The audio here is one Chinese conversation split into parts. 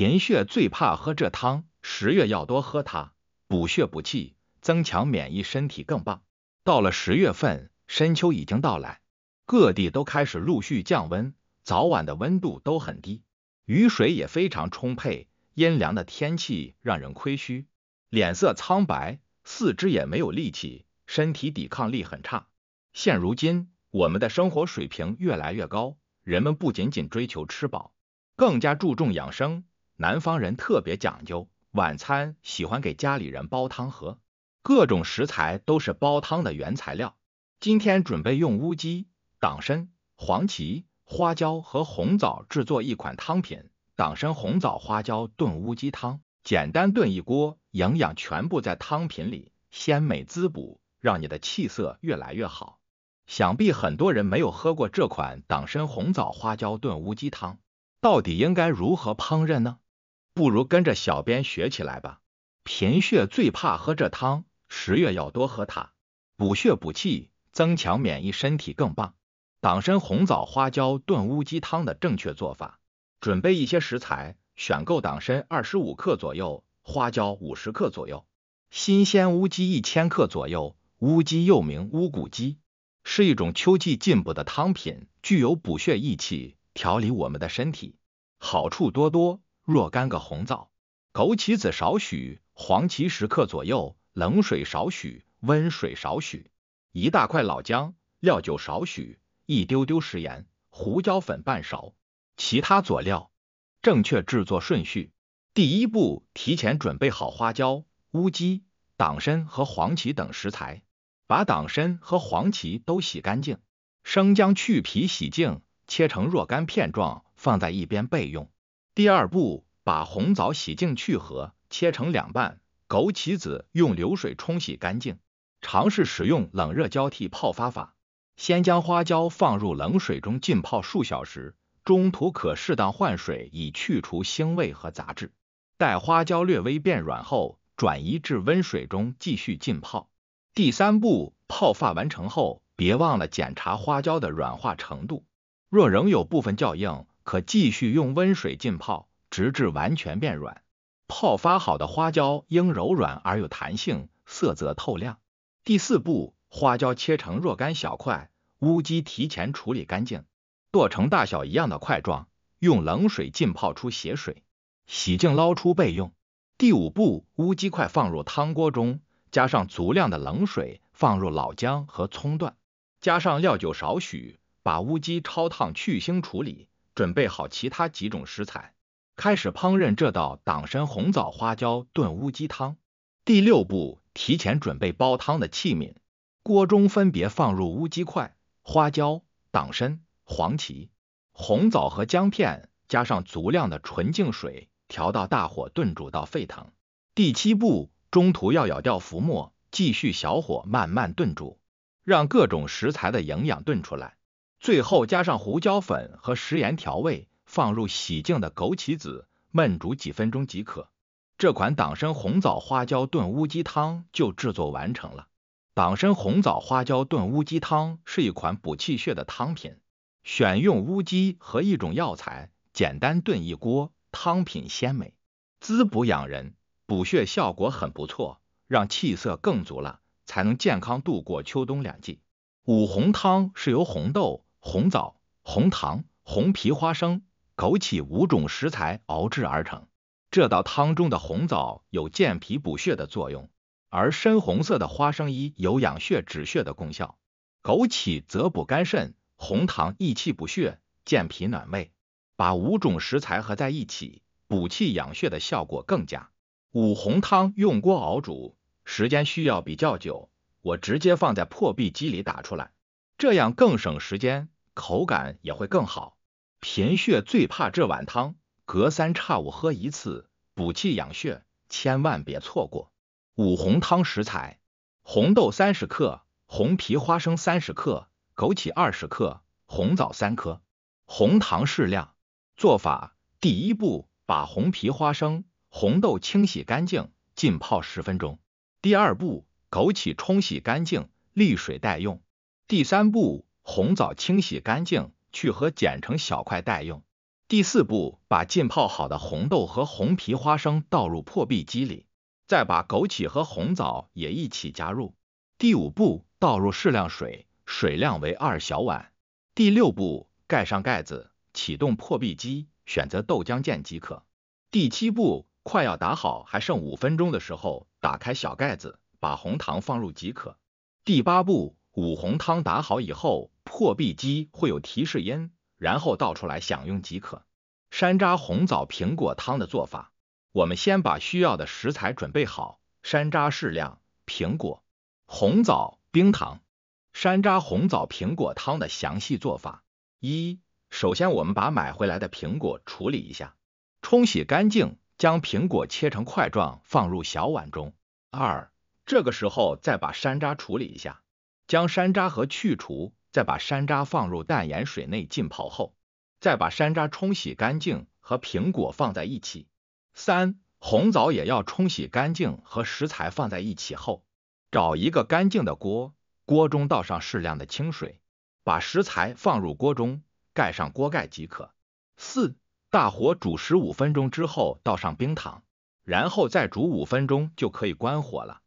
贫血最怕喝这汤，十月要多喝它，补血补气，增强免疫，身体更棒。到了十月份，深秋已经到来，各地都开始陆续降温，早晚的温度都很低，雨水也非常充沛，阴凉的天气让人亏虚，脸色苍白，四肢也没有力气，身体抵抗力很差。现如今，我们的生活水平越来越高，人们不仅仅追求吃饱，更加注重养生。南方人特别讲究晚餐，喜欢给家里人煲汤喝，各种食材都是煲汤的原材料。今天准备用乌鸡、党参、黄芪、花椒和红枣制作一款汤品——党参红枣花椒炖乌鸡汤。简单炖一锅，营养全部在汤品里，鲜美滋补，让你的气色越来越好。想必很多人没有喝过这款党参红枣花椒炖乌鸡汤，到底应该如何烹饪呢？不如跟着小编学起来吧！贫血最怕喝这汤，十月要多喝它，补血补气，增强免疫，身体更棒。党参红枣花椒炖乌鸡汤的正确做法：准备一些食材，选购党参二十五克左右，花椒五十克左右，新鲜乌鸡一千克左右。乌鸡又名乌骨鸡，是一种秋季进补的汤品，具有补血益气、调理我们的身体，好处多多。若干个红枣，枸杞子少许，黄芪十克左右，冷水少许，温水少许，一大块老姜，料酒少许，一丢丢食盐，胡椒粉半勺，其他佐料。正确制作顺序：第一步，提前准备好花椒、乌鸡、党参和黄芪等食材，把党参和黄芪都洗干净，生姜去皮洗净，切成若干片状，放在一边备用。第二步，把红枣洗净去核，切成两半。枸杞子用流水冲洗干净。尝试使用冷热交替泡发法。先将花椒放入冷水中浸泡数小时，中途可适当换水，以去除腥味和杂质。待花椒略微变软后，转移至温水中继续浸泡。第三步，泡发完成后，别忘了检查花椒的软化程度。若仍有部分较硬，可继续用温水浸泡，直至完全变软。泡发好的花椒应柔软而有弹性，色泽透亮。第四步，花椒切成若干小块。乌鸡提前处理干净，剁成大小一样的块状，用冷水浸泡出血水，洗净捞出备用。第五步，乌鸡块放入汤锅中，加上足量的冷水，放入老姜和葱段，加上料酒少许，把乌鸡焯烫去腥处理。准备好其他几种食材，开始烹饪这道党参红枣花椒炖乌鸡汤。第六步，提前准备煲汤的器皿，锅中分别放入乌鸡块、花椒、党参、黄芪、红枣和姜片，加上足量的纯净水，调到大火炖煮到沸腾。第七步，中途要舀掉浮沫，继续小火慢慢炖煮，让各种食材的营养炖出来。最后加上胡椒粉和食盐调味，放入洗净的枸杞子，焖煮几分钟即可。这款党参红枣花椒炖乌鸡汤就制作完成了。党参红枣花椒炖乌鸡汤是一款补气血的汤品，选用乌鸡和一种药材，简单炖一锅，汤品鲜美，滋补养人，补血效果很不错，让气色更足了，才能健康度过秋冬两季。五红汤是由红豆。红枣、红糖、红皮花生、枸杞五种食材熬制而成。这道汤中的红枣有健脾补血的作用，而深红色的花生衣有养血止血的功效，枸杞则补肝肾，红糖益气补血、健脾暖胃。把五种食材合在一起，补气养血的效果更佳。五红汤用锅熬煮，时间需要比较久，我直接放在破壁机里打出来，这样更省时间。口感也会更好。贫血最怕这碗汤，隔三差五喝一次，补气养血，千万别错过。五红汤食材：红豆三十克，红皮花生三十克，枸杞二十克，红枣三颗，红糖适量。做法：第一步，把红皮花生、红豆清洗干净，浸泡十分钟。第二步，枸杞冲洗干净，沥水待用。第三步。红枣清洗干净，去核，剪成小块待用。第四步，把浸泡好的红豆和红皮花生倒入破壁机里，再把枸杞和红枣也一起加入。第五步，倒入适量水，水量为二小碗。第六步，盖上盖子，启动破壁机，选择豆浆键即可。第七步，快要打好还剩五分钟的时候，打开小盖子，把红糖放入即可。第八步，五红汤打好以后。破壁机会有提示音，然后倒出来享用即可。山楂红枣苹果汤的做法，我们先把需要的食材准备好：山楂适量、苹果、红枣、冰糖。山楂红枣苹果汤的详细做法：一、首先我们把买回来的苹果处理一下，冲洗干净，将苹果切成块状放入小碗中。二、这个时候再把山楂处理一下，将山楂核去除。再把山楂放入淡盐水内浸泡后，再把山楂冲洗干净和苹果放在一起。三，红枣也要冲洗干净和食材放在一起后，找一个干净的锅，锅中倒上适量的清水，把食材放入锅中，盖上锅盖即可。四，大火煮十五分钟之后，倒上冰糖，然后再煮五分钟就可以关火了。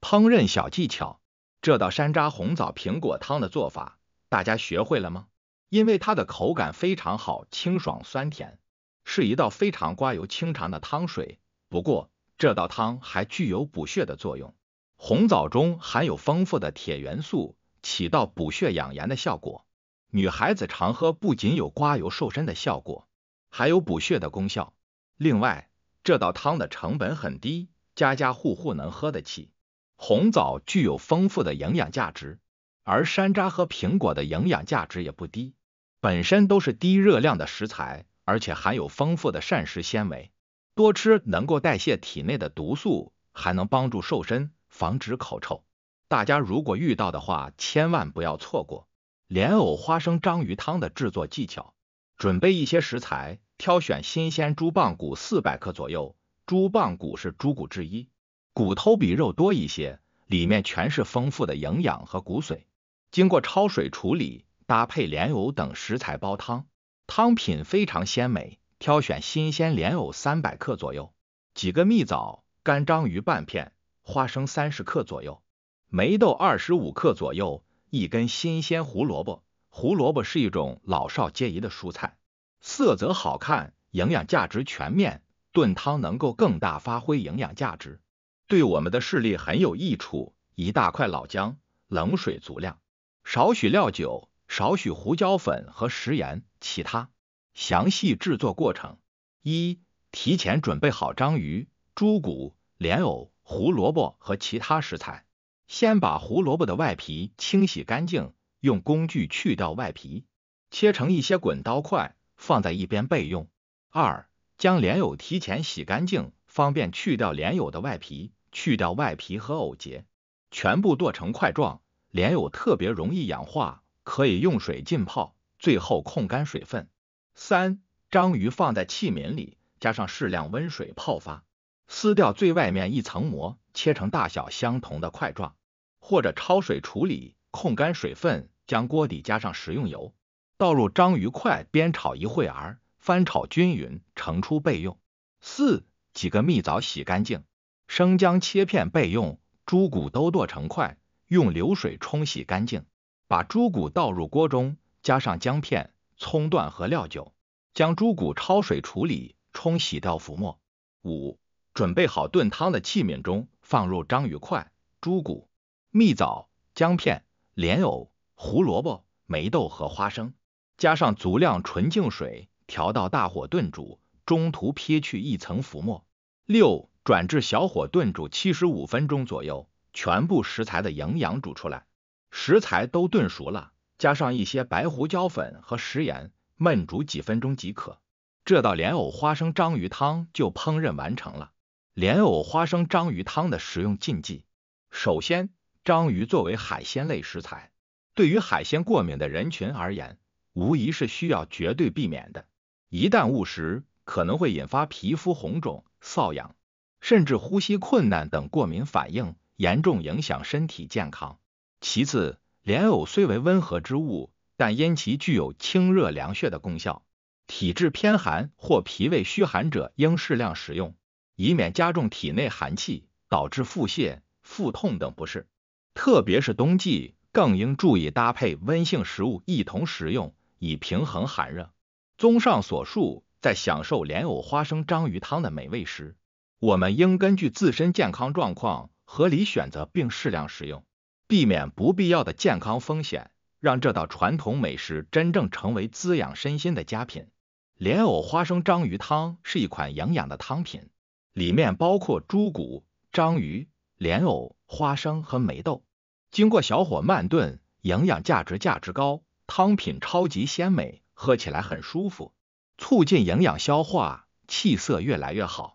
烹饪小技巧，这道山楂红枣苹果汤的做法。大家学会了吗？因为它的口感非常好，清爽酸甜，是一道非常刮油清肠的汤水。不过，这道汤还具有补血的作用。红枣中含有丰富的铁元素，起到补血养颜的效果。女孩子常喝，不仅有刮油瘦身的效果，还有补血的功效。另外，这道汤的成本很低，家家户户能喝得起。红枣具有丰富的营养价值。而山楂和苹果的营养价值也不低，本身都是低热量的食材，而且含有丰富的膳食纤维，多吃能够代谢体内的毒素，还能帮助瘦身，防止口臭。大家如果遇到的话，千万不要错过。莲藕花生章鱼汤的制作技巧：准备一些食材，挑选新鲜猪棒骨四百克左右，猪棒骨是猪骨之一，骨头比肉多一些，里面全是丰富的营养和骨髓。经过焯水处理，搭配莲藕等食材煲汤，汤品非常鲜美。挑选新鲜莲藕三百克左右，几个蜜枣，干章鱼半片，花生三十克左右，梅豆二十五克左右，一根新鲜胡萝卜。胡萝卜是一种老少皆宜的蔬菜，色泽好看，营养价值全面。炖汤能够更大发挥营养价值，对我们的视力很有益处。一大块老姜，冷水足量。少许料酒、少许胡椒粉和食盐。其他详细制作过程：一、提前准备好章鱼、猪骨、莲藕、胡萝卜和其他食材。先把胡萝卜的外皮清洗干净，用工具去掉外皮，切成一些滚刀块，放在一边备用。二、将莲藕提前洗干净，方便去掉莲藕的外皮，去掉外皮和藕节，全部剁成块状。莲藕特别容易氧化，可以用水浸泡，最后控干水分。三，章鱼放在器皿里，加上适量温水泡发，撕掉最外面一层膜，切成大小相同的块状，或者焯水处理，控干水分，将锅底加上食用油，倒入章鱼块煸炒一会儿，翻炒均匀，盛出备用。四，几个蜜枣洗干净，生姜切片备用，猪骨都剁成块。用流水冲洗干净，把猪骨倒入锅中，加上姜片、葱段和料酒，将猪骨焯水处理，冲洗掉浮沫。五，准备好炖汤的器皿中，放入章鱼块、猪骨、蜜枣、姜片、莲藕、胡萝卜、梅豆和花生，加上足量纯净水，调到大火炖煮，中途撇去一层浮沫。六，转至小火炖煮七十五分钟左右。全部食材的营养煮出来，食材都炖熟了，加上一些白胡椒粉和食盐，焖煮几分钟即可。这道莲藕花生章鱼汤就烹饪完成了。莲藕花生章鱼汤的食用禁忌：首先，章鱼作为海鲜类食材，对于海鲜过敏的人群而言，无疑是需要绝对避免的。一旦误食，可能会引发皮肤红肿、瘙痒，甚至呼吸困难等过敏反应。严重影响身体健康。其次，莲藕虽为温和之物，但因其具有清热凉血的功效，体质偏寒或脾胃虚寒者应适量食用，以免加重体内寒气，导致腹泻、腹痛等不适。特别是冬季，更应注意搭配温性食物一同食用，以平衡寒热。综上所述，在享受莲藕花生章鱼汤的美味时，我们应根据自身健康状况。合理选择并适量食用，避免不必要的健康风险，让这道传统美食真正成为滋养身心的佳品。莲藕花生章鱼汤是一款营养的汤品，里面包括猪骨、章鱼、莲藕、花生和眉豆，经过小火慢炖，营养价值价值高，汤品超级鲜美，喝起来很舒服，促进营养消化，气色越来越好。